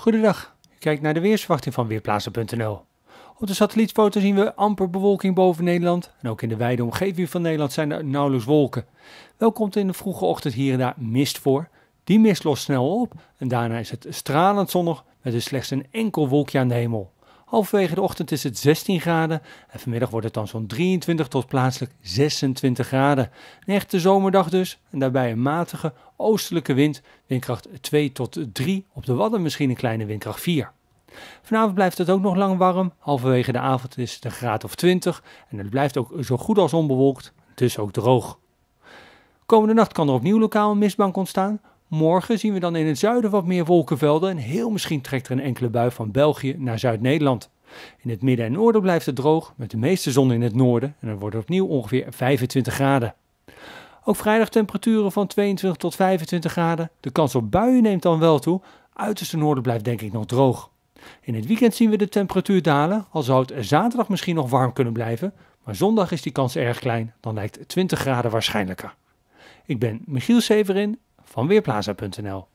Goedendag, Kijk kijkt naar de weersverwachting van Weerplaatsen.nl. Op de satellietfoto zien we amper bewolking boven Nederland en ook in de wijde omgeving van Nederland zijn er nauwelijks wolken. Wel komt in de vroege ochtend hier en daar mist voor. Die mist lost snel op en daarna is het stralend zonnig met dus slechts een enkel wolkje aan de hemel. Halverwege de ochtend is het 16 graden en vanmiddag wordt het dan zo'n 23 tot plaatselijk 26 graden. Een echte zomerdag dus en daarbij een matige oostelijke wind, windkracht 2 tot 3, op de Wadden misschien een kleine windkracht 4. Vanavond blijft het ook nog lang warm, halverwege de avond is het een graad of 20 en het blijft ook zo goed als onbewolkt, dus ook droog. Komende nacht kan er opnieuw lokaal een mistbank ontstaan, Morgen zien we dan in het zuiden wat meer wolkenvelden en heel misschien trekt er een enkele bui van België naar Zuid-Nederland. In het midden en noorden blijft het droog, met de meeste zon in het noorden en er wordt opnieuw ongeveer 25 graden. Ook vrijdag temperaturen van 22 tot 25 graden. De kans op buien neemt dan wel toe. Uiterste noorden blijft denk ik nog droog. In het weekend zien we de temperatuur dalen, al zou het zaterdag misschien nog warm kunnen blijven. Maar zondag is die kans erg klein, dan lijkt 20 graden waarschijnlijker. Ik ben Michiel Severin van Weerplaza.nl.